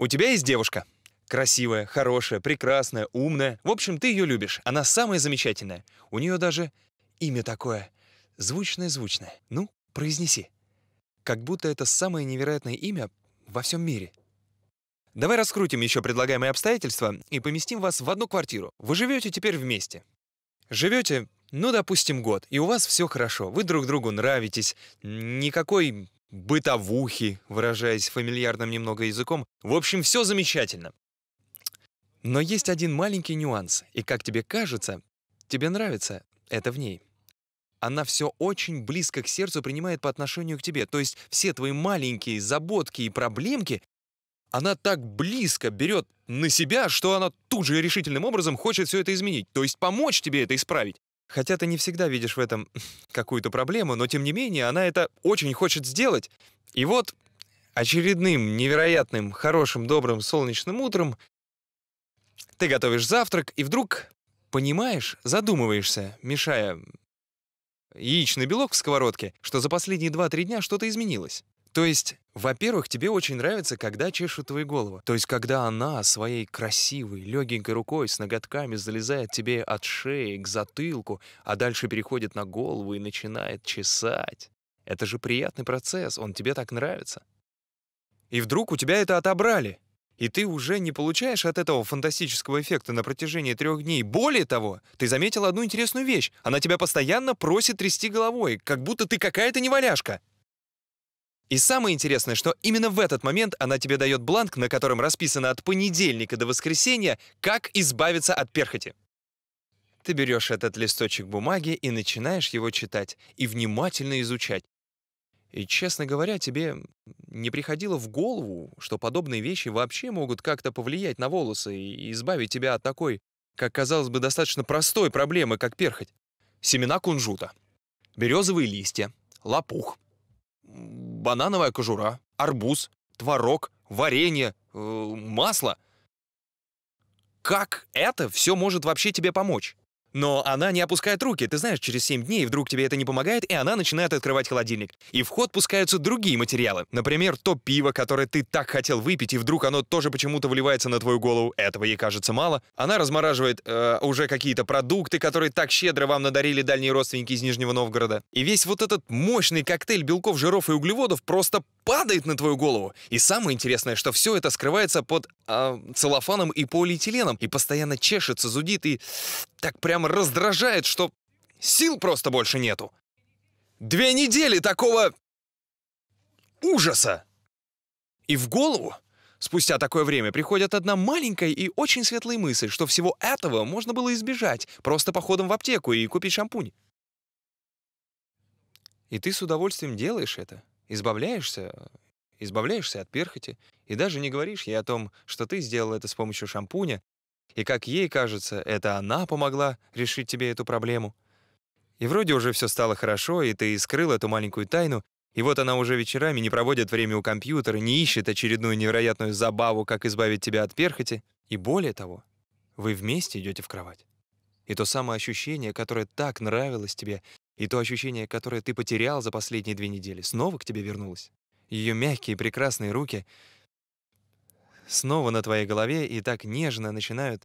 У тебя есть девушка? Красивая, хорошая, прекрасная, умная. В общем, ты ее любишь. Она самая замечательная. У нее даже имя такое. Звучное-звучное. Ну, произнеси. Как будто это самое невероятное имя во всем мире. Давай раскрутим еще предлагаемые обстоятельства и поместим вас в одну квартиру. Вы живете теперь вместе. Живете, ну, допустим, год, и у вас все хорошо. Вы друг другу нравитесь. Никакой бытовухи, выражаясь фамильярным немного языком. В общем, все замечательно. Но есть один маленький нюанс, и, как тебе кажется, тебе нравится это в ней. Она все очень близко к сердцу принимает по отношению к тебе. То есть все твои маленькие заботки и проблемки она так близко берет на себя, что она тут же решительным образом хочет все это изменить, то есть помочь тебе это исправить. Хотя ты не всегда видишь в этом какую-то проблему, но тем не менее она это очень хочет сделать. И вот очередным невероятным, хорошим, добрым, солнечным утром ты готовишь завтрак и вдруг понимаешь, задумываешься, мешая яичный белок в сковородке, что за последние 2-3 дня что-то изменилось. То есть во-первых, тебе очень нравится, когда чешут твои голову. То есть, когда она своей красивой, легенькой рукой с ноготками залезает тебе от шеи к затылку, а дальше переходит на голову и начинает чесать. Это же приятный процесс, он тебе так нравится. И вдруг у тебя это отобрали. И ты уже не получаешь от этого фантастического эффекта на протяжении трех дней. Более того, ты заметил одну интересную вещь. Она тебя постоянно просит трясти головой, как будто ты какая-то неваляшка. И самое интересное, что именно в этот момент она тебе дает бланк, на котором расписано от понедельника до воскресенья, как избавиться от перхоти. Ты берешь этот листочек бумаги и начинаешь его читать и внимательно изучать. И, честно говоря, тебе не приходило в голову, что подобные вещи вообще могут как-то повлиять на волосы и избавить тебя от такой, как казалось бы, достаточно простой проблемы, как перхоть. Семена кунжута, березовые листья, лопух, банановая кожура, арбуз, творог, варенье, э, масло. Как это все может вообще тебе помочь? Но она не опускает руки. Ты знаешь, через 7 дней вдруг тебе это не помогает, и она начинает открывать холодильник. И в ход пускаются другие материалы. Например, то пиво, которое ты так хотел выпить, и вдруг оно тоже почему-то вливается на твою голову. Этого ей кажется мало. Она размораживает э, уже какие-то продукты, которые так щедро вам надарили дальние родственники из Нижнего Новгорода. И весь вот этот мощный коктейль белков, жиров и углеводов просто падает на твою голову. И самое интересное, что все это скрывается под э, целлофаном и полиэтиленом, и постоянно чешется, зудит и так прямо раздражает, что сил просто больше нету. Две недели такого ужаса! И в голову Спустя такое время приходит одна маленькая и очень светлая мысль, что всего этого можно было избежать, просто походом в аптеку и купить шампунь. И ты с удовольствием делаешь это избавляешься, э, избавляешься от перхоти, и даже не говоришь ей о том, что ты сделал это с помощью шампуня, и как ей кажется, это она помогла решить тебе эту проблему. И вроде уже все стало хорошо, и ты скрыл эту маленькую тайну, и вот она уже вечерами не проводит время у компьютера, не ищет очередную невероятную забаву, как избавить тебя от перхоти. И более того, вы вместе идете в кровать. И то самое ощущение, которое так нравилось тебе, и то ощущение, которое ты потерял за последние две недели, снова к тебе вернулось. Ее мягкие прекрасные руки снова на твоей голове и так нежно начинают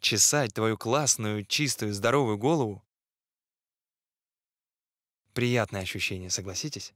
чесать твою классную, чистую, здоровую голову. Приятное ощущение, согласитесь?